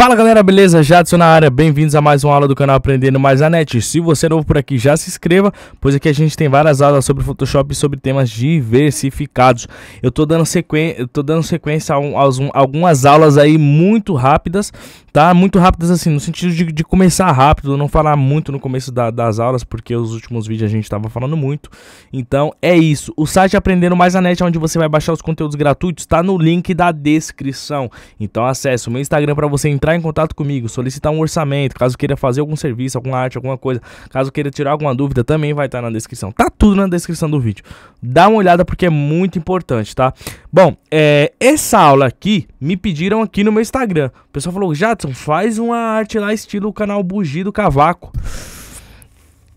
Fala galera, beleza? Jadson na área, bem-vindos a mais uma aula do canal Aprendendo Mais a Net. Se você é novo por aqui, já se inscreva, pois aqui a gente tem várias aulas sobre Photoshop e sobre temas diversificados. Eu tô dando, sequen... Eu tô dando sequência a, um, a um, algumas aulas aí muito rápidas, tá? Muito rápidas assim, no sentido de, de começar rápido, não falar muito no começo da, das aulas, porque os últimos vídeos a gente tava falando muito. Então é isso. O site Aprendendo Mais a Net, é onde você vai baixar os conteúdos gratuitos, tá no link da descrição. Então acesse o meu Instagram para você entrar entrar em contato comigo, solicitar um orçamento, caso queira fazer algum serviço, alguma arte, alguma coisa, caso queira tirar alguma dúvida, também vai estar tá na descrição. Tá tudo na descrição do vídeo. Dá uma olhada porque é muito importante, tá? Bom, é, essa aula aqui me pediram aqui no meu Instagram. O pessoal falou: Jadson, faz uma arte lá estilo o canal Bugi do Cavaco.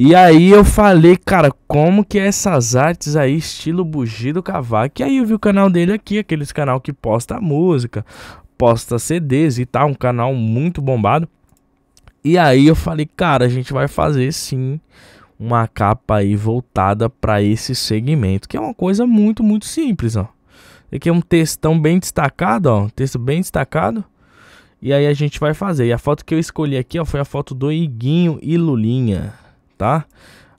E aí eu falei, cara, como que é essas artes aí, estilo bugido cavaco? E aí eu vi o canal dele aqui, aqueles canal que posta música, posta CDs e tal, tá um canal muito bombado. E aí eu falei, cara, a gente vai fazer sim uma capa aí voltada para esse segmento, que é uma coisa muito, muito simples, ó. Aqui é um textão bem destacado, ó, um texto bem destacado. E aí a gente vai fazer. E a foto que eu escolhi aqui, ó, foi a foto do Iguinho e Lulinha, tá?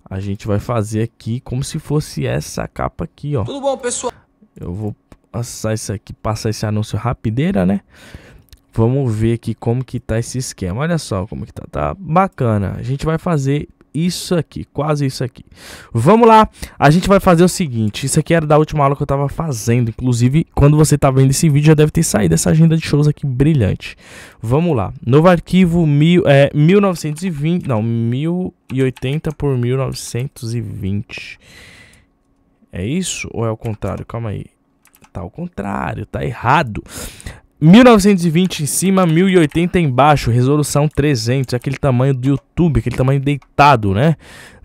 A gente vai fazer aqui como se fosse essa capa aqui, ó. Tudo bom, pessoal? Eu vou passar isso aqui, passar esse anúncio rapideira, né? Vamos ver aqui como que tá esse esquema. Olha só como que tá, tá bacana. A gente vai fazer isso aqui, quase isso aqui. Vamos lá, a gente vai fazer o seguinte, isso aqui era da última aula que eu tava fazendo, inclusive quando você tá vendo esse vídeo já deve ter saído essa agenda de shows aqui brilhante. Vamos lá, novo arquivo mil, é, 1920, não, 1080 por 1920. É isso ou é o contrário? Calma aí tá ao contrário, tá errado. 1920 em cima, 1080 embaixo, resolução 300, aquele tamanho do YouTube, aquele tamanho deitado, né?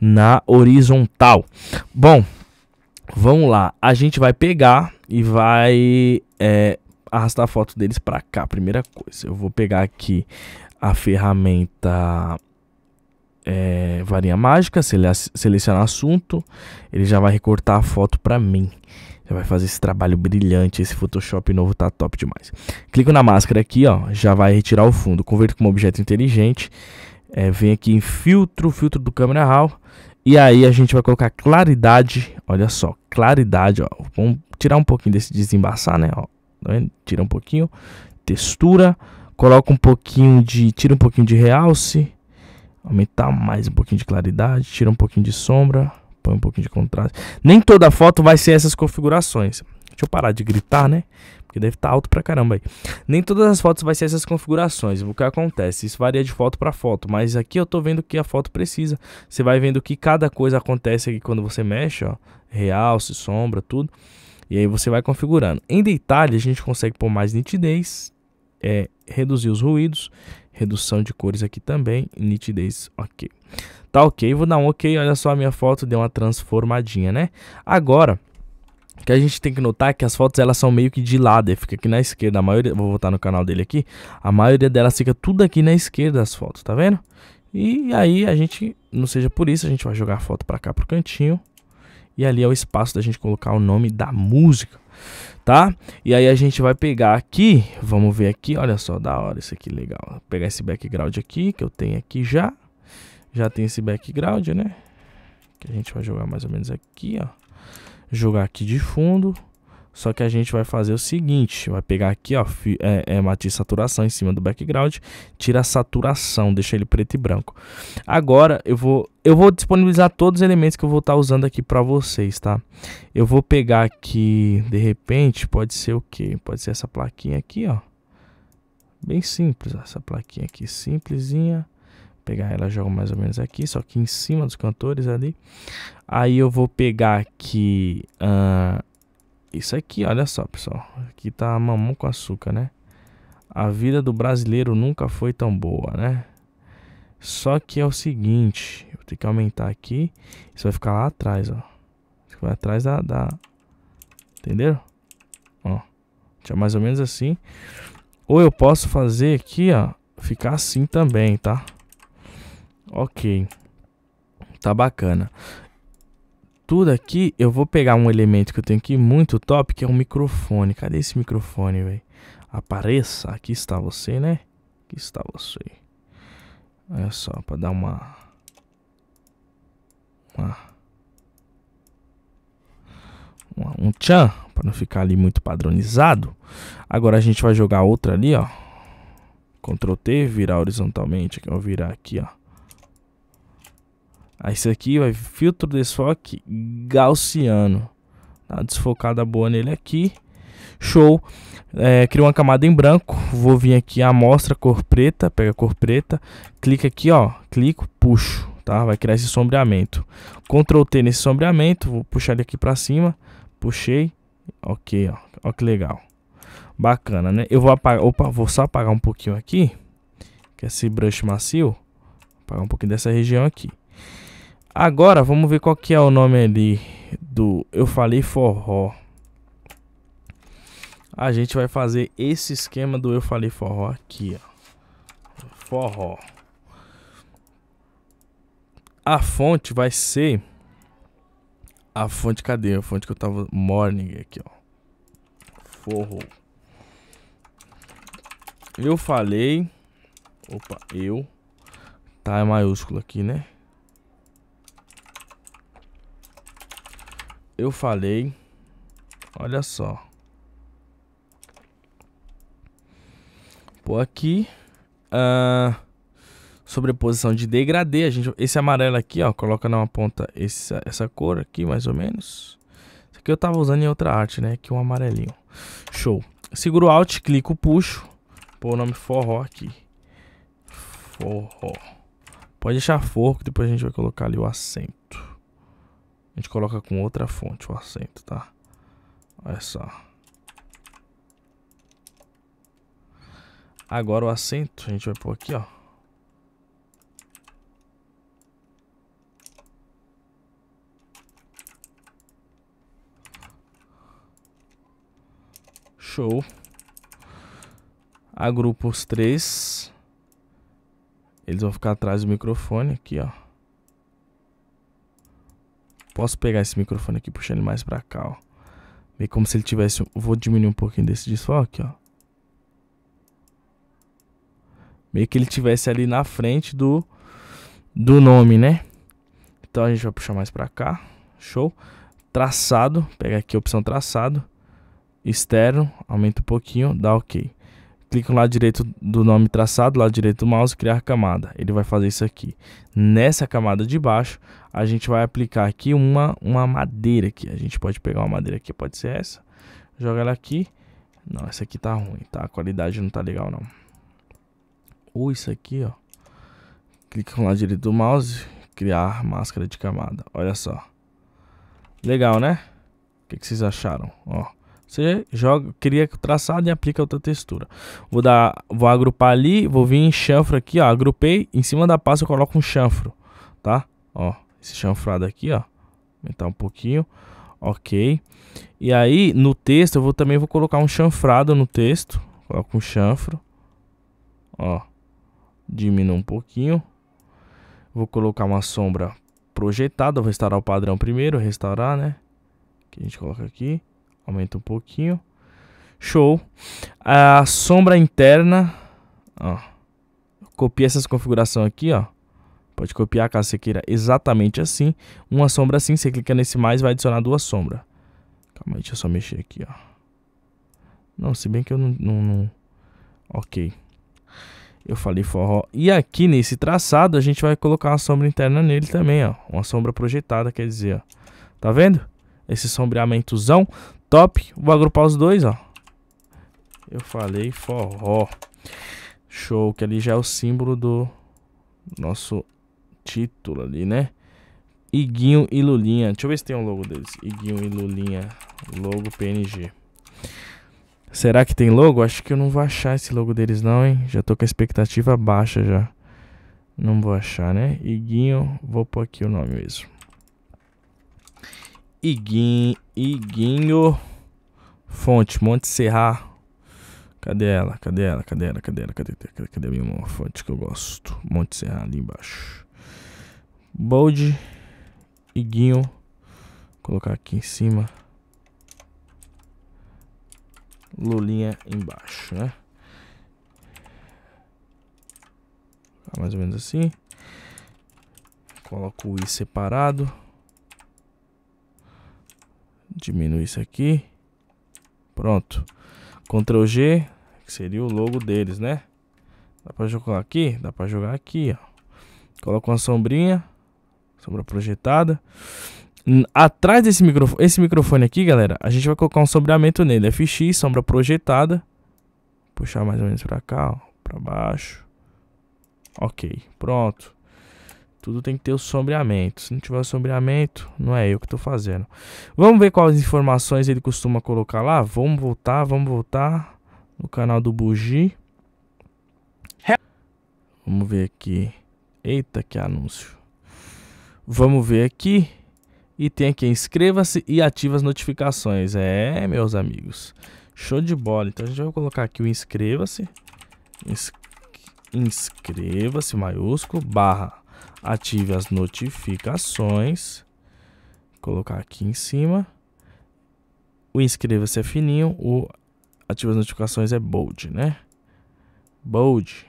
Na horizontal. Bom, vamos lá. A gente vai pegar e vai é, arrastar a foto deles para cá. Primeira coisa, eu vou pegar aqui a ferramenta é, varinha mágica, selecionar assunto, ele já vai recortar a foto para mim já vai fazer esse trabalho brilhante, esse Photoshop novo tá top demais. Clico na máscara aqui, ó, já vai retirar o fundo. Converto como objeto inteligente. É, vem aqui em filtro, filtro do câmera raw. E aí a gente vai colocar claridade, olha só, claridade, ó. Vamos tirar um pouquinho desse desembaçar, né, ó. Tá tira um pouquinho, textura, coloca um pouquinho de, tira um pouquinho de realce, aumentar mais um pouquinho de claridade, tira um pouquinho de sombra põe um pouquinho de contraste. Nem toda foto vai ser essas configurações. Deixa eu parar de gritar, né? Porque deve estar tá alto pra caramba aí. Nem todas as fotos vai ser essas configurações. O que acontece? Isso varia de foto para foto. Mas aqui eu tô vendo o que a foto precisa. Você vai vendo que cada coisa acontece aqui quando você mexe, ó. Realce, sombra, tudo. E aí você vai configurando. Em detalhe, a gente consegue pôr mais nitidez. É, reduzir os ruídos. Redução de cores aqui também. Nitidez, ok. Tá ok, vou dar um ok, olha só a minha foto, deu uma transformadinha, né? Agora, que a gente tem que notar é que as fotos elas são meio que de lado, ele fica aqui na esquerda, a maioria, vou voltar no canal dele aqui, a maioria delas fica tudo aqui na esquerda as fotos, tá vendo? E aí a gente, não seja por isso, a gente vai jogar a foto para cá pro cantinho, e ali é o espaço da gente colocar o nome da música, tá? E aí a gente vai pegar aqui, vamos ver aqui, olha só, da hora isso aqui, legal, vou pegar esse background aqui, que eu tenho aqui já, já tem esse background, né? Que a gente vai jogar mais ou menos aqui, ó. Jogar aqui de fundo. Só que a gente vai fazer o seguinte, vai pegar aqui, ó, é, é matiz saturação em cima do background, tira a saturação, deixa ele preto e branco. Agora eu vou, eu vou disponibilizar todos os elementos que eu vou estar tá usando aqui para vocês, tá? Eu vou pegar aqui, de repente, pode ser o quê? Pode ser essa plaquinha aqui, ó. Bem simples, ó, essa plaquinha aqui, simplesinha pegar ela, jogo mais ou menos aqui, só que em cima dos cantores ali. Aí eu vou pegar aqui uh, isso aqui, olha só, pessoal. Aqui tá mamão com açúcar, né? A vida do brasileiro nunca foi tão boa, né? Só que é o seguinte, eu tenho que aumentar aqui. Isso vai ficar lá atrás, ó. vai atrás da, da... Entenderam? Ó. Tinha é mais ou menos assim. Ou eu posso fazer aqui, ó. Ficar assim também, tá? Ok. Tá bacana. Tudo aqui, eu vou pegar um elemento que eu tenho aqui muito top, que é um microfone. Cadê esse microfone, velho? Apareça. Aqui está você, né? Aqui está você. Olha só, para dar uma... Uma... uma um tchan, para não ficar ali muito padronizado. Agora a gente vai jogar outra ali, ó. Ctrl T, virar horizontalmente. Aqui, vou virar aqui, ó. Aí ah, isso aqui vai filtro desfoque gaussiano. Tá desfocada boa nele aqui. Show. É, cria uma camada em branco. Vou vir aqui amostra cor preta, pega a cor preta, clica aqui, ó, clico, puxo, tá? Vai criar esse sombreamento. Ctrl T nesse sombreamento, vou puxar ele aqui para cima, puxei. OK, ó. Ó que legal. Bacana, né? Eu vou apagar, opa, vou só apagar um pouquinho aqui, que é esse brush macio. Apagar um pouquinho dessa região aqui. Agora, vamos ver qual que é o nome ali do... Eu falei forró. A gente vai fazer esse esquema do eu falei forró aqui, ó. Forró. A fonte vai ser... A fonte, cadê? A fonte que eu tava... Morning aqui, ó. Forró. Eu falei... Opa, eu... Tá, é maiúsculo aqui, né? eu falei. Olha só. Pô, aqui. Uh, sobreposição de degradê. A gente, esse amarelo aqui, ó. Coloca numa ponta essa, essa cor aqui, mais ou menos. Isso aqui eu tava usando em outra arte, né? Aqui um amarelinho. Show. Seguro Alt, clico, puxo. Pô, o nome forró aqui. Forró. Pode deixar forro, depois a gente vai colocar ali o acento. A gente coloca com outra fonte o acento, tá? Olha só. Agora o acento, a gente vai pôr aqui, ó. Show. Agrupa os três. Eles vão ficar atrás do microfone aqui, ó. Posso pegar esse microfone aqui, puxando ele mais pra cá, ó. Vê como se ele tivesse... Vou diminuir um pouquinho desse desfoque, ó. Meio que ele tivesse ali na frente do, do nome, né? Então a gente vai puxar mais pra cá. Show. Traçado. Pega aqui a opção traçado. Externo. Aumenta um pouquinho. Dá ok clica no lado direito do nome traçado, lado direito do mouse, criar camada. Ele vai fazer isso aqui. Nessa camada de baixo, a gente vai aplicar aqui uma, uma madeira aqui. A gente pode pegar uma madeira aqui, pode ser essa. Joga ela aqui. Não, essa aqui tá ruim, tá? A qualidade não tá legal, não. Ou isso aqui, ó. Clica no lado direito do mouse, criar máscara de camada. Olha só. Legal, né? O que, que vocês acharam? Ó. Você joga, cria o traçado e aplica outra textura. Vou dar, vou agrupar ali, vou vir em chanfro aqui, ó, agrupei, em cima da pasta eu coloco um chanfro, tá? Ó, esse chanfrado aqui, ó. Aumentar um pouquinho. OK. E aí no texto eu vou também vou colocar um chanfrado no texto, coloco um chanfro. Ó. diminuo um pouquinho. Vou colocar uma sombra projetada, vou restaurar o padrão primeiro, restaurar, né? Que a gente coloca aqui. Aumenta um pouquinho. Show. A sombra interna, ó. Copia essas configurações aqui, ó. Pode copiar caso você queira exatamente assim. Uma sombra assim, você clica nesse mais vai adicionar duas sombras. Calma aí, deixa eu só mexer aqui, ó. Não, se bem que eu não... não, não... Ok. Eu falei forró. E aqui nesse traçado, a gente vai colocar uma sombra interna nele também, ó. Uma sombra projetada, quer dizer, ó. Tá vendo? Esse sombreamentozão top. Vou agrupar os dois, ó. Eu falei forró. Show, que ali já é o símbolo do nosso título ali, né? Iguinho e Lulinha. Deixa eu ver se tem um logo deles. Iguinho e Lulinha. Logo PNG. Será que tem logo? Acho que eu não vou achar esse logo deles não, hein? Já tô com a expectativa baixa já. Não vou achar, né? Iguinho, vou pôr aqui o nome mesmo. Iguinho, Iguinho Fonte, Monte Serra. Cadê ela? Cadê ela? Cadê ela? Cadê ela? Cadê, cadê, cadê, cadê a minha fonte que eu gosto? Monte Serra ali embaixo. Bold, Iguinho. Vou colocar aqui em cima. Lulinha embaixo, né? Mais ou menos assim. Coloco o I separado diminuir isso aqui. Pronto. Ctrl G, que seria o logo deles, né? Dá pra jogar aqui? Dá pra jogar aqui, ó. Coloca uma sombrinha. Sombra projetada. Atrás desse microfone, esse microfone aqui, galera, a gente vai colocar um sombreamento nele. FX, sombra projetada. Puxar mais ou menos pra cá, ó. Pra baixo. Ok, pronto. Tudo tem que ter o sombreamento. Se não tiver o sombreamento, não é eu que estou fazendo. Vamos ver quais informações ele costuma colocar lá. Vamos voltar, vamos voltar no canal do Bugi. Vamos ver aqui. Eita, que anúncio. Vamos ver aqui. E tem aqui, inscreva-se e ative as notificações. É, meus amigos. Show de bola. Então a gente vai colocar aqui o inscreva-se. Inscreva-se maiúsculo barra ative as notificações. Colocar aqui em cima. O inscreva-se é fininho, o ative as notificações é bold, né? Bold.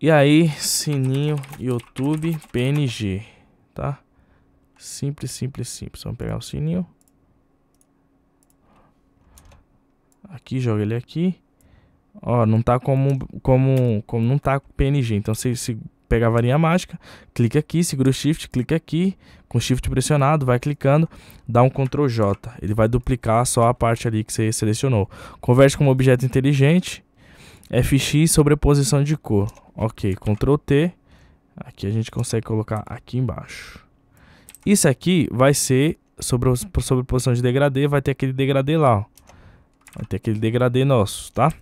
E aí, sininho, YouTube, PNG, tá? Simples, simples, simples. Vamos pegar o sininho. Aqui, joga ele aqui. Ó, não tá como, como, como não tá PNG. Então, se, se pega a varinha mágica, clica aqui, segura o shift, clica aqui, com shift pressionado, vai clicando, dá um Ctrl J. Ele vai duplicar só a parte ali que você selecionou. Converte como objeto inteligente, FX sobreposição de cor. Ok, Ctrl T. Aqui a gente consegue colocar aqui embaixo. Isso aqui vai ser sobre, de degradê, vai ter aquele degradê lá, ó. Vai ter aquele degradê nosso, tá?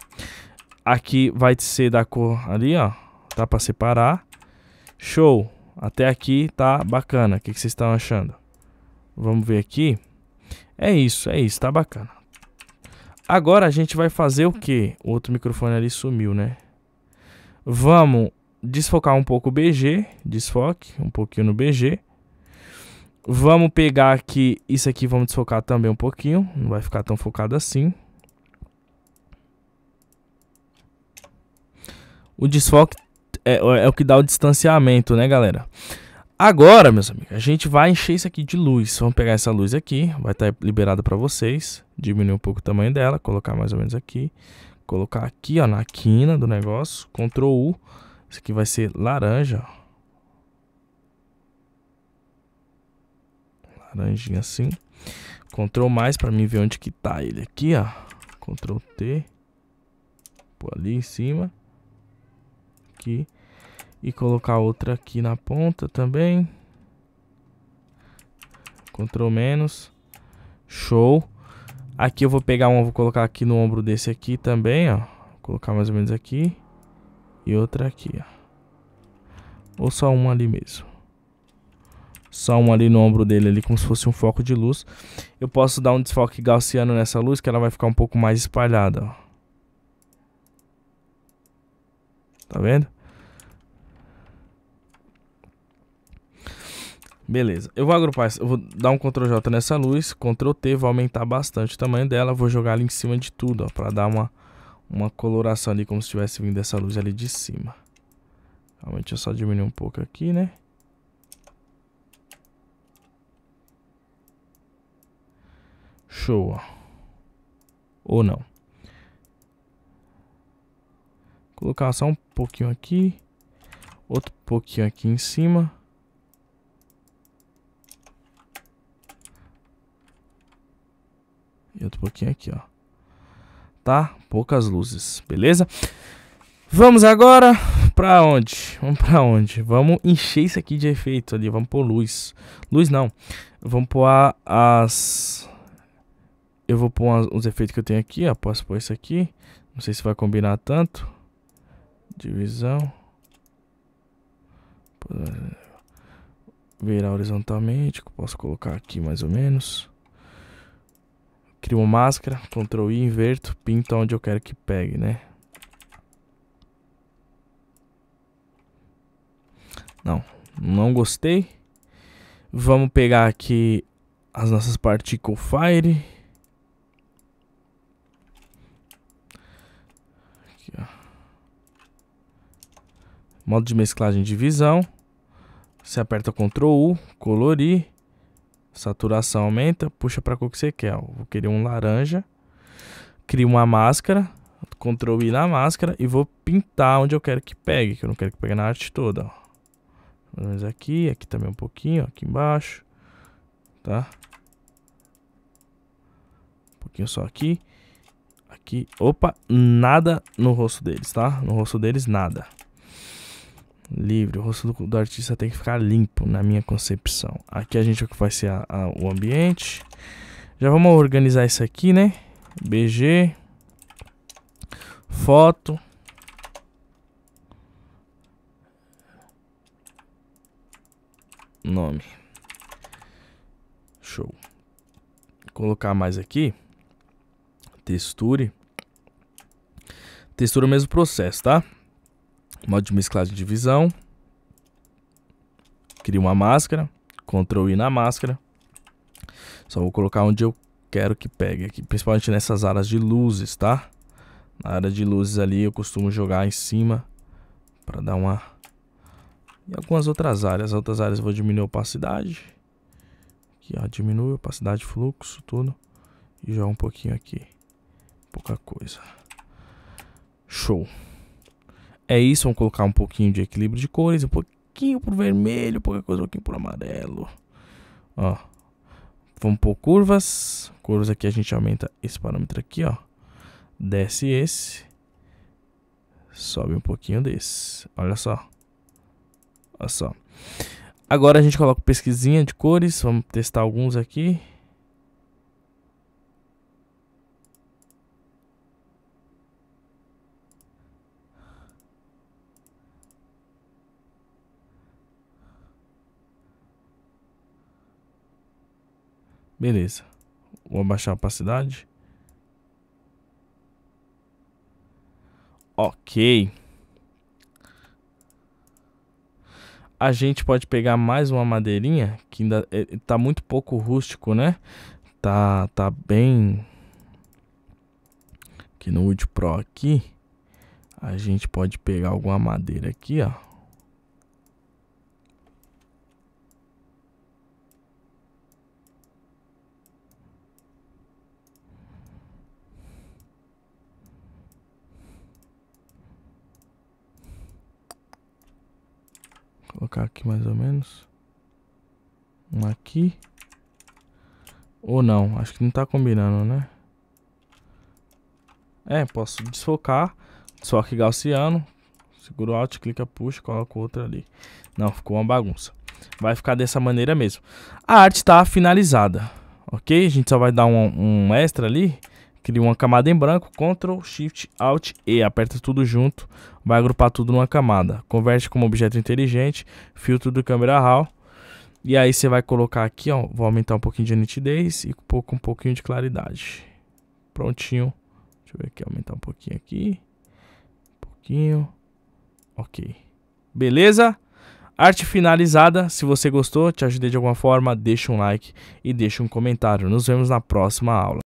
Aqui vai ser da cor ali, ó, tá? Pra separar. Show! Até aqui tá bacana. O que, vocês estão achando? Vamos ver aqui. É isso, é isso, tá bacana. Agora a gente vai fazer o que? O outro microfone ali sumiu, né? Vamos desfocar um pouco o BG, desfoque um pouquinho no BG. Vamos pegar aqui, isso aqui vamos desfocar também um pouquinho, não vai ficar tão focado assim. O desfoque é, é, é o que dá o distanciamento, né, galera? Agora, meus amigos, a gente vai encher isso aqui de luz. Vamos pegar essa luz aqui, vai estar tá liberada para vocês. Diminuir um pouco o tamanho dela, colocar mais ou menos aqui. Colocar aqui, ó, na quina do negócio. Ctrl U. Isso aqui vai ser laranja, ó. Laranjinha assim. Ctrl mais para mim ver onde que tá ele aqui, ó. Ctrl T. Pô, ali em cima. Aqui. E colocar outra aqui na ponta também. Ctrl menos. Show. Aqui eu vou pegar uma vou colocar aqui no ombro desse aqui também, ó. Vou colocar mais ou menos aqui. E outra aqui, ó. Ou só uma ali mesmo. Só uma ali no ombro dele ali, como se fosse um foco de luz. Eu posso dar um desfoque gaussiano nessa luz, que ela vai ficar um pouco mais espalhada, ó. Tá vendo? Beleza, eu vou agrupar, eu vou dar um Ctrl J nessa luz, Ctrl T, vou aumentar bastante o tamanho dela, vou jogar ali em cima de tudo, ó, pra dar uma, uma coloração ali, como se tivesse vindo essa luz ali de cima. Realmente eu só diminuir um pouco aqui, né? Show, ó. Ou não. Vou colocar só um pouquinho aqui, outro pouquinho aqui em cima. um pouquinho aqui, ó. Tá? Poucas luzes, beleza? Vamos agora pra onde? Vamos pra onde? Vamos encher isso aqui de efeito ali. Vamos pôr luz. Luz não. Vamos pôr as... Eu vou pôr os efeitos que eu tenho aqui, ó. Posso pôr isso aqui. Não sei se vai combinar tanto. Divisão. Virar horizontalmente. Posso colocar aqui mais ou menos. Crio uma máscara, Ctrl I, inverto, pinto onde eu quero que pegue, né? Não, não gostei. Vamos pegar aqui as nossas Particle Fire. Aqui, Modo de mesclagem de visão. Você aperta Ctrl U, colorir saturação aumenta, puxa para cor que você quer. Ó. Vou querer um laranja. Crio uma máscara, Ctrl I na máscara e vou pintar onde eu quero que pegue, que eu não quero que pegue na arte toda, ó. menos aqui, aqui também um pouquinho, aqui embaixo, tá? Um pouquinho só aqui, aqui, opa, nada no rosto deles, tá? No rosto deles nada livre. O rosto do, do, artista tem que ficar limpo, na minha concepção. Aqui a gente vai ser a, a, o ambiente. Já vamos organizar isso aqui, né? BG. Foto. Nome. Show. Colocar mais aqui. Texture. Textura é o mesmo processo, tá? Modo de mesclagem de visão. Crio uma máscara. Ctrl I na máscara. Só vou colocar onde eu quero que pegue aqui. Principalmente nessas áreas de luzes, tá? Na área de luzes ali eu costumo jogar em cima. para dar uma... E algumas outras áreas. Outras áreas eu vou diminuir a opacidade. Aqui, ó. Diminui a opacidade, fluxo, tudo. E joga um pouquinho aqui. Pouca coisa. Show. É isso, vamos colocar um pouquinho de equilíbrio de cores, um pouquinho pro vermelho, pouca coisa, um pouquinho pro amarelo. Ó. Vamos por curvas. Curvas aqui a gente aumenta esse parâmetro aqui, ó. Desce esse. Sobe um pouquinho desse. Olha só. Olha só. Agora a gente coloca pesquisinha de cores. Vamos testar alguns aqui. Beleza. Vou abaixar a opacidade. Ok. A gente pode pegar mais uma madeirinha, que ainda é, tá muito pouco rústico, né? Tá, tá bem... Aqui no Wood Pro aqui, a gente pode pegar alguma madeira aqui, ó. Colocar aqui mais ou menos. Um aqui. Ou não, acho que não tá combinando, né? É, posso desfocar. que gaussiano. Seguro Alt, clica, puxa, coloca outra ali. Não, ficou uma bagunça. Vai ficar dessa maneira mesmo. A arte tá finalizada, ok? A gente só vai dar um, um extra ali cria uma camada em branco, Ctrl, Shift, Alt, E, aperta tudo junto, vai agrupar tudo numa camada. Converte como objeto inteligente, filtro do câmera RAW, e aí você vai colocar aqui, ó, vou aumentar um pouquinho de nitidez e um, pouco, um pouquinho de claridade. Prontinho. Deixa eu ver aqui, aumentar um pouquinho aqui. Um pouquinho. Ok. Beleza? Arte finalizada. Se você gostou, te ajudei de alguma forma, deixa um like e deixa um comentário. Nos vemos na próxima aula.